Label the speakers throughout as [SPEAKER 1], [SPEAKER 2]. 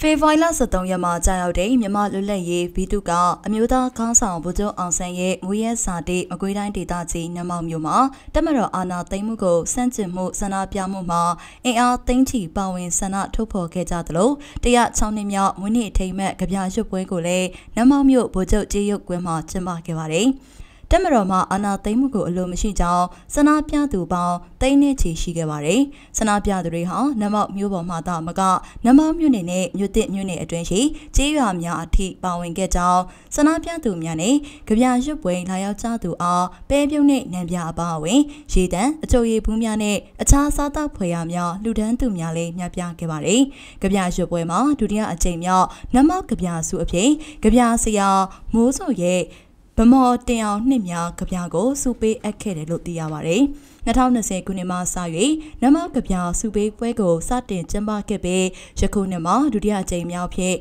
[SPEAKER 1] ဖေဖော်ဝါရီလ23ရက်မှာကြာရောက်တဲ့မြမလွတ်လပ်ရေးဘီတုကအမျိုးသားခေါင်းဆောင်ဗိုလ်ချုပ်အောင်ဆန်းရဲ့မွေးရစာတိမကွေးတိုင်းဒေသကြီးနမောက်မြို့မှာတက်မတော်အာဏာသိမ်းမှုကိုစန့်ကျင်မှုဆန္ဒပြမှုမှာအင်အားသိမ်းချီပါဝင်ဆန္ဒထုတ်ဖော်ခဲ့ကြသလို106နှစ်မြောက်မွေးနေ့ထိမ်းမက်ကြပြရွှတ်ပွဲကိုလည်းနမောက်မြို့ဗိုလ်ချုပ်ကြေးရုပ်ကွင်းမှာကျင်းပခဲ့ပါတယ်။တက်မတော်မှအာဏာသိမ်းမှုကိုအလိုမရှိကြောင်းဆန္ဒပြသူပေါင်းသိန်းနဲ့ချီရှိခဲ့ပါတယ်။ဆန္ဒပြသူတွေဟာနမောက်မြို့ပေါ်မှာသာမကနမောက်မြို့နယ်နဲ့မြို့သစ်မြို့နယ်အတွင်းရှိကျေးရွာများအထိပါဝင်ခဲ့ကြောင်းဆန္ဒပြသူများနဲ့ကြပြရွတ်ပွဲလာရောက်ကြသူအားပဲပြုံးနဲ့နံပြအပါအဝင်ရေတံအကြုပ်ရည်ဘူးများနဲ့အခြားစားသောက်ဖွယ်ရာများလူဒန်းသူများလည်းမျှပြခဲ့ပါတယ်။ကြပြရွတ်ပွဲမှာဒုတိယအကြိမ်မြောက်နမောက်ကကြပြစုအဖြစ်ကြပြဆရာမိုးစိုးရဲ့ဗမော်တင်အောင်နှစ်များကဗျာကိုစူပေးအပ်ခဲ့တယ်လို့သိရပါတယ်။2020ခုနှစ်မှစ၍နမကဗျာစူပေးပွဲကိုစတင်ကျင်းပခဲ့ပြီးယခုနှစ်မှဒုတိယအကြိမ်မြောက်ဖြစ်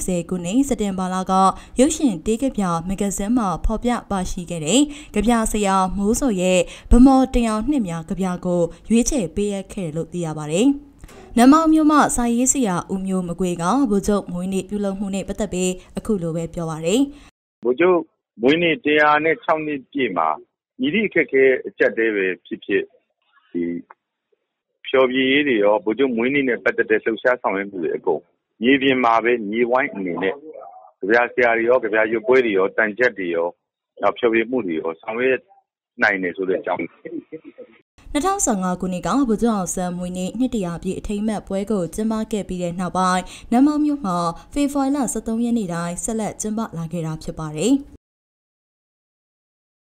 [SPEAKER 1] 2020ခုနှစ်စက်တင်ဘာလကရုပ်ရှင်တေးကဗျာမဂဇင်းမှာဖော်ပြပါရှိခဲ့တဲ့ကဗျာဆရာမိုးစောရဲ့ဗမော်တင်အောင်နှစ်များကဗျာကိုရွေးချယ်ပေးအပ်ခဲ့တယ်လို့သိရပါတယ်။နမောင်မျိုးမစာရေးဆရာဦးမျိုးမကွေကဗိုလ်ချုပ်မွေးနေ့ပြုလုပ်မှုနဲ့ပတ်သက်ပြီးအခုလိုပဲပြောပါရယ်
[SPEAKER 2] ဗိုလ်ချုပ်မွေးနေ့၁၀၆နှစ်ပြည့်မှာမည်သည့်အခက်အခဲအကျပ်အတည်းပဲဖြစ်ဖြစ်ဖျော်ဖြေရေးတွေရောဗိုလ်ချုပ်မွေးနေ့နဲ့ပတ်သက်တဲ့လှုပ်ရှားဆောင်ရွက်မှုတွေအကုန်မြေပြင်မှာပဲမြေဝိုင်းအနေနဲ့ကဗျာဆရာတွေရောကဗျာရွတ်ပွဲတွေရောသံချပ်တွေရောဖျော်ဖြေမှုတွေရောဆောင်ရွက်နိုင်တယ်ဆိုတဲ့အကြောင်း။”
[SPEAKER 1] ၂၀၁၅ခုနှစ်ကဗိုလ်ချုပ်အောင်ဆန်းမွေးနေ့နှစ်၁၀၀ပြည့်အထိမ်းအမှတ်ပွဲကိုကျင်းပခဲ့ပြီးတဲ့နောက်ပိုင်းနမ္မောင်းမြို့မှာဖေဖော်ဝါရီလ၁၃ရက်နေ့တိုင်းဆက်လက်ကျင်းပလာခဲ့တာဖြစ်ပါတယ်။